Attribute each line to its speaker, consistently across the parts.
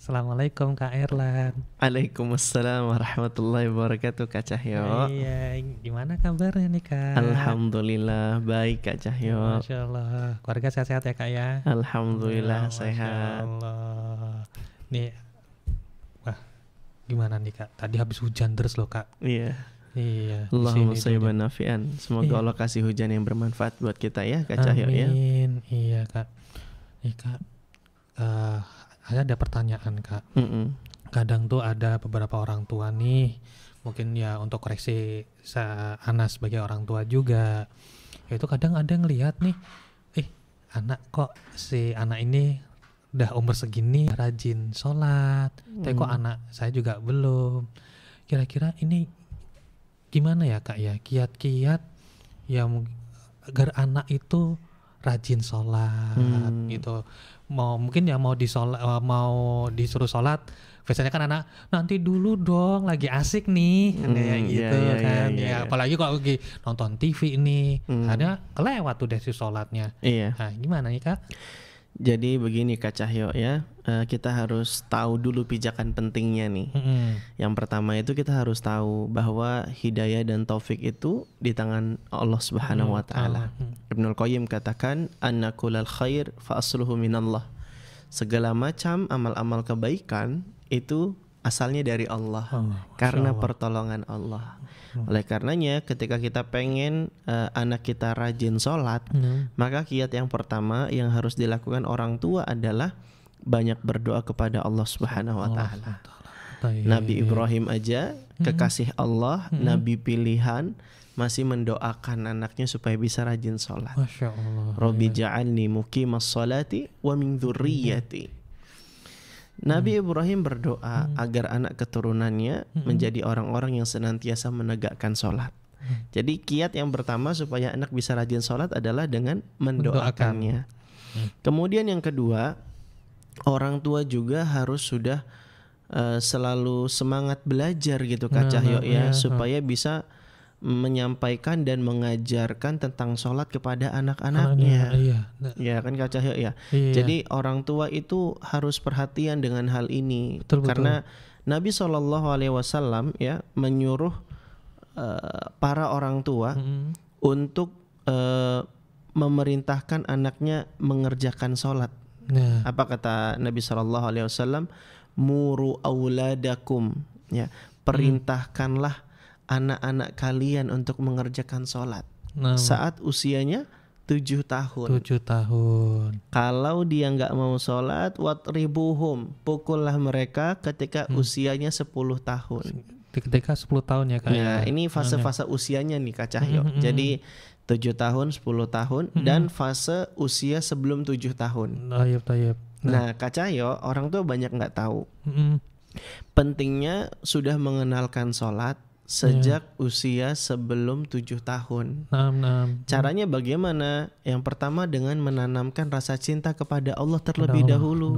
Speaker 1: Assalamualaikum Kak Erlan.
Speaker 2: Waalaikumsalam warahmatullahi wabarakatuh Kak Cahyo.
Speaker 1: Iya, gimana kabarnya nih Kak?
Speaker 2: Alhamdulillah baik Kak Cahyo. Masya Allah, keluarga sehat-sehat ya Kak ya? Alhamdulillah Masya sehat.
Speaker 1: Allah. Nih, wah gimana nih Kak? Tadi habis hujan terus loh Kak. Iya. Iya. Allahumma
Speaker 2: sayyiban nafian. Semoga iya. Allah kasih hujan yang bermanfaat buat kita ya Kak Cahyo ya.
Speaker 1: Amin. ya. Iya Kak. Nih Kak. Uh, saya ada pertanyaan kak mm -mm. kadang tuh ada beberapa orang tua nih mungkin ya untuk koreksi anak sebagai orang tua juga itu kadang ada yang lihat nih eh, anak kok si anak ini udah umur segini rajin sholat mm. tapi kok mm. anak saya juga belum kira-kira ini gimana ya kak ya kiat-kiat ya agar anak itu rajin sholat hmm. gitu mau mungkin ya mau disolat eh, mau disuruh sholat biasanya kan anak nanti dulu dong lagi asik nih hmm, kayak iya, gitu yeah, kan yeah, yeah, ya iya. apalagi kalau lagi nonton TV ini, hmm. ada kelewat tuh desi sholatnya
Speaker 2: iya. nah gimana nih kak jadi begini Kak Cahyo ya, eh, kita harus tahu dulu pijakan pentingnya nih. hmm Yang pertama itu kita harus tahu bahwa hidayah dan taufik itu di tangan Allah Subhanahu hmm. wa taala. Oh, hmm Ibnul Qayyim katakan annakulal khair fa asluhu minallah. Segala macam amal-amal kebaikan itu asalnya dari Allah, Allah karena Allah. pertolongan Allah. Hmm. Oleh karenanya ketika kita pengen uh, anak kita rajin sholat, hmm. maka kiat yang pertama yang harus dilakukan orang tua adalah banyak berdoa kepada Allah Subhanahu wa taala. Nabi Ibrahim aja kekasih hmm. Allah, hmm. nabi pilihan, masih mendoakan anaknya supaya bisa rajin sholat. Masya Allah. Ya. Robi ja'alni muqimas sholati wa min hmm. Nabi hmm. Ibrahim berdoa hmm. agar anak keturunannya hmm. menjadi orang-orang yang senantiasa menegakkan sholat. Hmm. Jadi kiat yang pertama supaya anak bisa rajin sholat adalah dengan mendoakannya. Hmm. Kemudian yang kedua, orang tua juga harus sudah uh, selalu semangat belajar gitu Kak nah, Cahyo nah, ya, hmm. supaya bisa menyampaikan dan mengajarkan tentang sholat kepada anak-anaknya. Anak iya. Nah. Ya kan Kak Cahyo ya. Iya. Jadi orang tua itu harus perhatian dengan hal ini betul, karena Nabi Shallallahu Alaihi Wasallam ya menyuruh uh, para orang tua mm -hmm. untuk uh, memerintahkan anaknya mengerjakan sholat. Nah. Apa kata Nabi Shallallahu Alaihi Wasallam? Muru auladakum ya perintahkanlah anak-anak kalian untuk mengerjakan sholat
Speaker 1: nah. saat
Speaker 2: usianya tujuh tahun.
Speaker 1: Tujuh tahun.
Speaker 2: Kalau dia nggak mau sholat, wat ribuhum pukullah mereka ketika hmm. usianya sepuluh tahun.
Speaker 1: Ketika sepuluh tahun ya kak. Ya? Nah, nah ya. ini fase-fase
Speaker 2: usianya nih kak Cahyo. Hmm, hmm, hmm, Jadi tujuh tahun, sepuluh tahun hmm. dan fase usia sebelum tujuh tahun.
Speaker 1: Ayub, ayub. Nah. nah
Speaker 2: kak Cahyo orang tuh banyak nggak tahu. Hmm. Pentingnya sudah mengenalkan sholat, sejak yeah. usia sebelum tujuh tahun. Nah, nah, Caranya bagaimana? Yang pertama dengan menanamkan rasa cinta kepada Allah terlebih Allah. dahulu.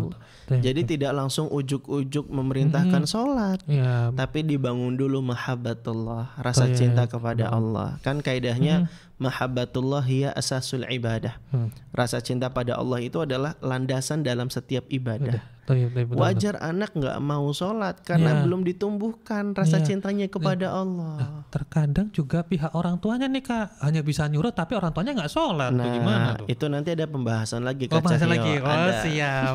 Speaker 2: Jadi tidak langsung ujuk-ujuk memerintahkan -hmm. sholat, yeah. tapi dibangun dulu mahabbatullah, rasa yeah. Oh, iya, cinta iya. kepada yeah. Allah. Kan kaidahnya mm-hmm. mahabbatullah ya asasul ibadah. Hmm. Rasa cinta pada Allah itu adalah landasan dalam setiap ibadah. Udah. Iya, Wajar anak nggak mau sholat karena ya. belum
Speaker 1: ditumbuhkan rasa ya. cintanya kepada ya. Allah. Nah, terkadang juga pihak orang tuanya nih kak hanya bisa nyuruh tapi orang tuanya nggak sholat. Nah, tuh gimana
Speaker 2: tuh? itu nanti ada pembahasan lagi kak. Oh, pembahasan lagi. Oh ada. siap.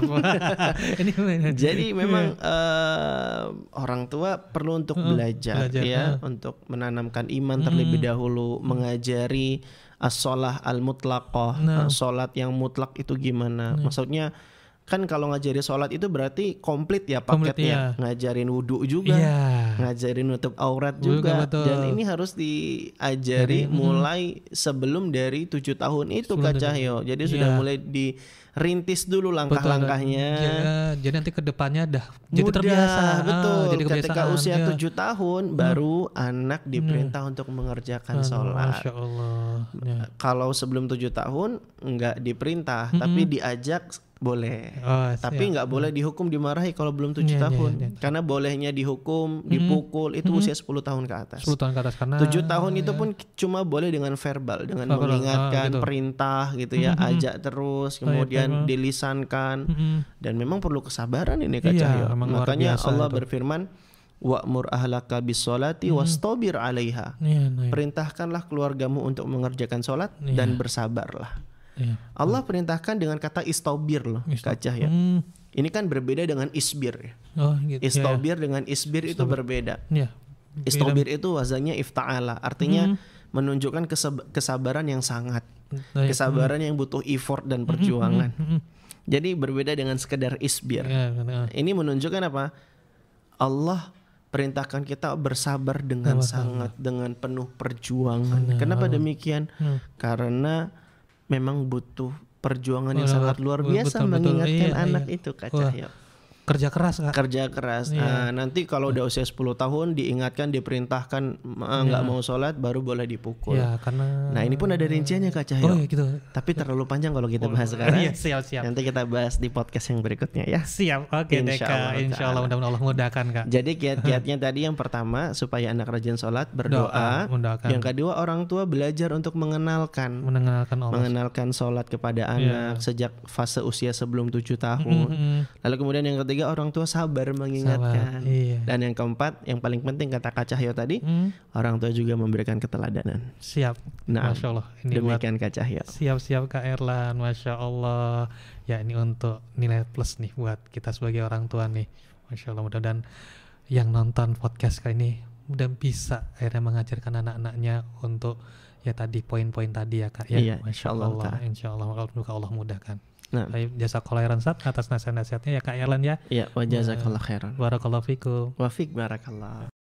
Speaker 2: Ini Jadi memang uh, orang tua perlu untuk uh, belajar, belajar ya, uh. untuk menanamkan iman hmm. terlebih dahulu, mengajari as solah al-mutlaqah, nah. Uh, sholat yang mutlak itu gimana. Nah. Maksudnya kan kalau ngajarin sholat itu berarti komplit ya paketnya komplit, iya. ngajarin wudhu juga iya. ngajarin nutup aurat juga, kan betul. dan ini harus diajari Jadi, mulai hmm. sebelum dari tujuh tahun itu Kak Cahyo jadi iya. sudah mulai di rintis dulu langkah-langkahnya. Ya,
Speaker 1: jadi nanti kedepannya dah jadi Mudah, terbiasa. Ah, betul. Ah, jadi ketika usia ya. 7
Speaker 2: tahun hmm. baru anak diperintah hmm. untuk mengerjakan hmm. sholat. Masya
Speaker 1: Allah. Ya.
Speaker 2: Eh, kalau sebelum 7 tahun nggak diperintah, hmm. tapi diajak boleh.
Speaker 1: Oh, tapi
Speaker 2: nggak boleh hmm. dihukum dimarahi kalau belum tujuh ya, tahun. ya, ya. Karena bolehnya dihukum, hmm. dipukul -hmm. itu usia 10 tahun ke atas. 10
Speaker 1: tahun ke atas karena 7
Speaker 2: tahun itu ya. pun cuma boleh dengan verbal, dengan verbal, ah, mengingatkan oh, gitu. perintah gitu ya, -hmm. hmm ajak terus, oh, iya, kemudian dan dilisankan hmm. dan memang perlu kesabaran ini Kak iya, Cahyo. Makanya Allah itu. berfirman wa'mur ahlaka bisolati hmm. wastabir 'alaiha. Iya, iya. Perintahkanlah keluargamu untuk mengerjakan solat yeah. dan bersabarlah. Yeah. Allah hmm. perintahkan dengan kata istobir loh Istob. Kak Cahyo. Hmm. Ini kan berbeda dengan isbir. Ya. Oh, gitu. Iya. Istobir yeah. dengan isbir Istob itu berbeda. Yeah. Istobir itu wazannya ifta'ala, artinya hmm. menunjukkan kesabaran yang sangat. Iya. kesabaran hmm. yang butuh effort dan mm-hmm, perjuangan. Hmm. Hmm. Jadi berbeda dengan sekedar isbir. Ya, Ini menunjukkan apa? Allah perintahkan kita bersabar dengan Allah, sangat Allah. dengan penuh perjuangan. Allah. Kenapa demikian? Hmm. Karena memang butuh perjuangan yang sangat luar biasa betul, mengingatkan iya, anak iya. itu Kak Cahyo kerja keras kak. kerja keras yeah. Iya. nah, nanti kalau udah usia 10 tahun diingatkan diperintahkan ah, nggak yeah. mau sholat baru boleh dipukul yeah, karena nah ini pun ada rinciannya kak Cahyo oh, iya, gitu. tapi terlalu panjang kalau kita oh, bahas sekarang iya, siap, siap. nanti kita bahas di podcast yang berikutnya ya siap oke okay, insya, Allah, insya mudah-mudahan
Speaker 1: Allah mudahkan
Speaker 2: kak jadi kiat-kiatnya tadi yang pertama supaya anak rajin sholat berdoa Doa, yang kedua orang tua belajar untuk mengenalkan
Speaker 1: mengenalkan Allah.
Speaker 2: mengenalkan sholat kepada iya. anak yeah. sejak fase usia sebelum 7 tahun mm -hmm. lalu kemudian yang ketiga ketiga orang tua sabar mengingatkan. Sabar, iya. Dan yang keempat, yang paling penting kata Kak Cahyo tadi, hmm. orang tua juga memberikan keteladanan. Siap. Nah, Masya Allah. Ini demikian kacahyo Kak Siap-siap Kak Erlan, Masya Allah.
Speaker 1: Ya ini untuk nilai plus nih buat kita sebagai orang tua nih. Masya Allah mudah dan yang nonton podcast kali ini mudah bisa akhirnya mengajarkan anak-anaknya untuk ya tadi poin-poin tadi ya kak ya iya, insya Allah, Allah insya Allah Allah mudahkan Nah. Jasa kolairan Sat atas nasihat-nasihatnya ya Kak Erlan ya. Iya, wajah jasa kolairan. Barakallahu fikum. Wa fik barakallah.